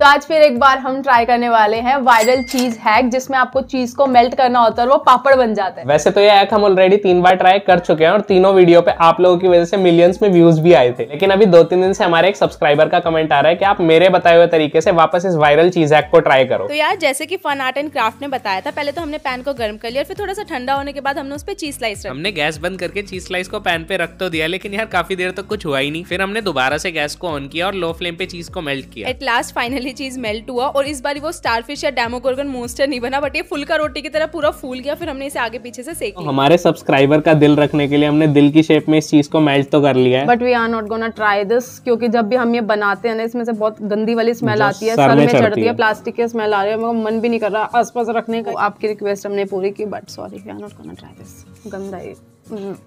तो आज फिर एक बार हम ट्राई करने वाले हैं वायरल चीज हैक जिसमें आपको चीज को मेल्ट करना होता है वो पापड़ बन जाता है वैसे तो ये हैक हम ऑलरेडी तीन बार ट्राई कर चुके हैं और तीनों वीडियो पे आप लोगों की वजह से मिलियंस में व्यूज भी आए थे लेकिन अभी दो तीन दिन से हमारे एक सब्सक्राइबर का कमेंट आ रहा है की आप मेरे बताए हुए तरीके से वापस इस वायरल चीज हैक को ट्राई करो तो यार जैसे की फन आर्ट एंड क्राफ्ट ने बताया था पहले तो हमने पैन को गर्म कर लिया फिर थोड़ा सा ठंडा होने के बाद हमने उस पर चीज स्लाइस हमने गैस बंद करके चीज स्लाइस को पैन पे रख तो दिया लेकिन यार काफी देर तक कुछ हुआ ही नहीं फिर हमने दोबारा से गैस को ऑन किया और लो फ्लेम पे चीज को मेल्ट किया एट लास्ट फाइनली सारी चीज मेल्ट हुआ और इस बार वो स्टारफिश या डेमोगोर्गन मोस्टर नहीं बना बट ये फुल का रोटी की तरह पूरा फूल गया फिर हमने इसे आगे पीछे से सेक हमारे सब्सक्राइबर का दिल रखने के लिए हमने दिल की शेप में इस चीज को मेल्ट तो कर लिया है but we are not gonna try this क्योंकि जब भी हम ये बनाते हैं इसमें से बहुत गंदी वाली स्मेल आती है सर में चढ़ती है प्लास्टिक की स्मेल आ रही है मन भी नहीं कर रहा आस पास रखने को आपकी रिक्वेस्ट हमने पूरी की but sorry we are not gonna try this गंदा ये